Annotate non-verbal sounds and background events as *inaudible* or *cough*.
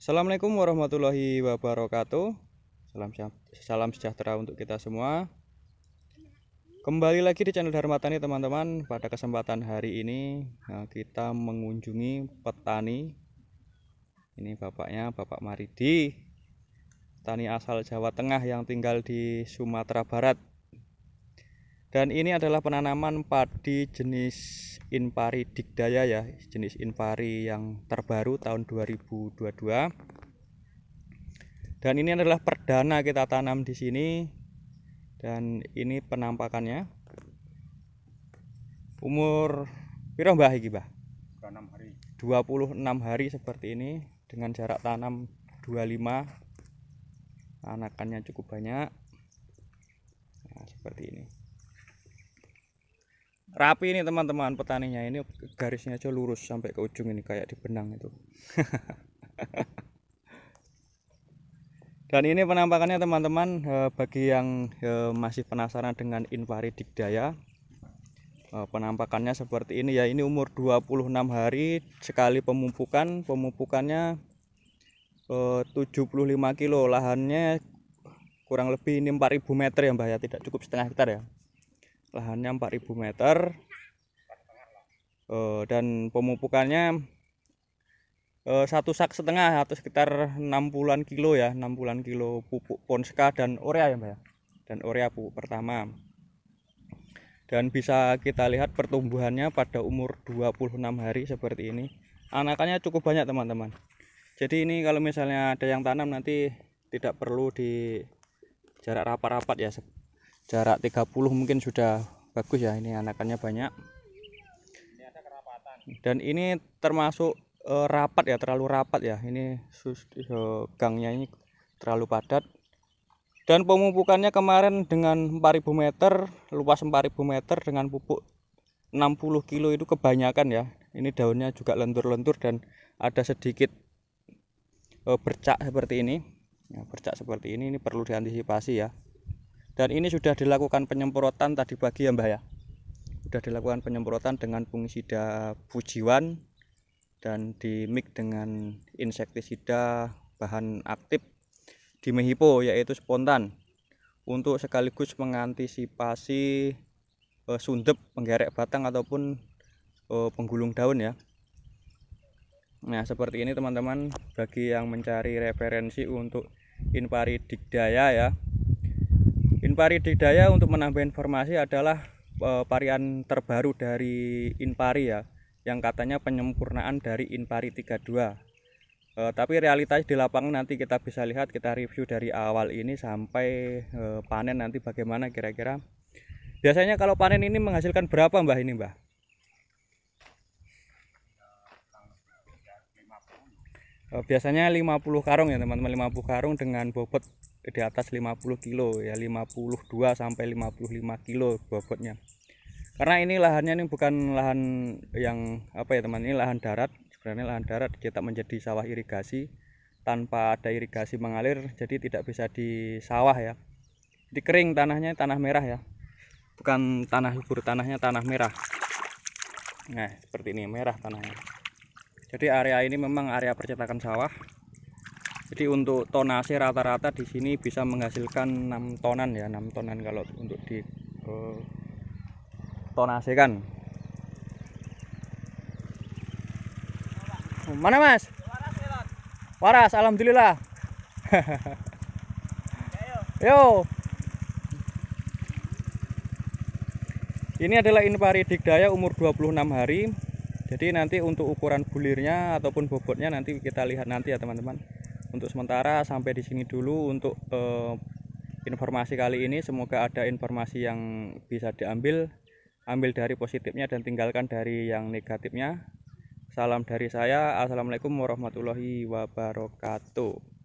Assalamualaikum warahmatullahi wabarakatuh. Salam salam sejahtera untuk kita semua. Kembali lagi di channel Tani, teman-teman. Pada kesempatan hari ini eh, kita mengunjungi petani. Ini bapaknya Bapak Maridi. Petani asal Jawa Tengah yang tinggal di Sumatera Barat. Dan ini adalah penanaman padi jenis inpari Digdaya ya, jenis inpari yang terbaru tahun 2022. Dan ini adalah perdana kita tanam di sini. Dan ini penampakannya. Umur piro Mbah iki, Mbah? 26 hari. 26 hari seperti ini dengan jarak tanam 25. Anakannya cukup banyak. Nah, seperti ini rapi ini teman-teman petaninya ini garisnya aja lurus sampai ke ujung ini kayak di benang itu *laughs* dan ini penampakannya teman-teman eh, bagi yang eh, masih penasaran dengan invari invaridikdaya eh, penampakannya seperti ini ya ini umur 26 hari sekali pemupukan pemupukannya 75 kilo lahannya kurang lebih ini 4000 meter ya mbak ya tidak cukup setengah hektar ya lahannya 4000 meter uh, dan pemupukannya uh, satu sak setengah atau sekitar enam bulan kilo ya enam bulan kilo pupuk ponska dan urea ya mbak ya, dan urea pupuk pertama dan bisa kita lihat pertumbuhannya pada umur 26 hari seperti ini anakannya cukup banyak teman-teman jadi ini kalau misalnya ada yang tanam nanti tidak perlu di jarak rapat-rapat ya jarak 30 mungkin sudah bagus ya ini anakannya banyak dan ini termasuk uh, rapat ya terlalu rapat ya ini sus, uh, gangnya ini terlalu padat dan pemupukannya kemarin dengan 4000 meter luas 4000 meter dengan pupuk 60 kilo itu kebanyakan ya ini daunnya juga lentur-lentur dan ada sedikit uh, bercak seperti ini ya, bercak seperti ini ini perlu diantisipasi ya dan ini sudah dilakukan penyemprotan tadi pagi ya Mbah ya. Sudah dilakukan penyemprotan dengan fungisida fujiwan dan di mix dengan insektisida bahan aktif di Mehipo yaitu spontan untuk sekaligus mengantisipasi e, sundep penggerek batang ataupun e, penggulung daun ya nah seperti ini teman-teman bagi yang mencari referensi untuk invari Digdaya ya Impari Didaya untuk menambah informasi adalah e, varian terbaru dari Inpari ya, yang katanya penyempurnaan dari Inpari 32. E, eh, tapi realitas di lapangan nanti kita bisa lihat, kita review dari awal ini sampai e, panen nanti bagaimana kira-kira. Biasanya kalau panen ini menghasilkan berapa mbah ini mbah? Eh, biasanya 50 karung ya teman-teman 50 karung dengan bobot di atas 50 kilo ya 52 sampai 55 kilo bobotnya karena ini lahannya ini bukan lahan yang apa ya teman ini lahan darat sebenarnya lahan darat kita menjadi sawah irigasi tanpa ada irigasi mengalir jadi tidak bisa di sawah ya di kering tanahnya tanah merah ya bukan tanah subur tanahnya tanah merah nah seperti ini merah tanahnya jadi area ini memang area percetakan sawah. Jadi untuk tonase rata-rata di sini bisa menghasilkan 6 tonan ya, 6 tonan kalau untuk di eh, tonase kan. Oh, mana Mas? Waras, alhamdulillah. *laughs* Yo. Ini adalah invaridik daya umur 26 hari jadi nanti untuk ukuran bulirnya ataupun bobotnya nanti kita lihat nanti ya teman-teman untuk sementara sampai di sini dulu untuk eh, informasi kali ini semoga ada informasi yang bisa diambil ambil dari positifnya dan tinggalkan dari yang negatifnya salam dari saya assalamualaikum warahmatullahi wabarakatuh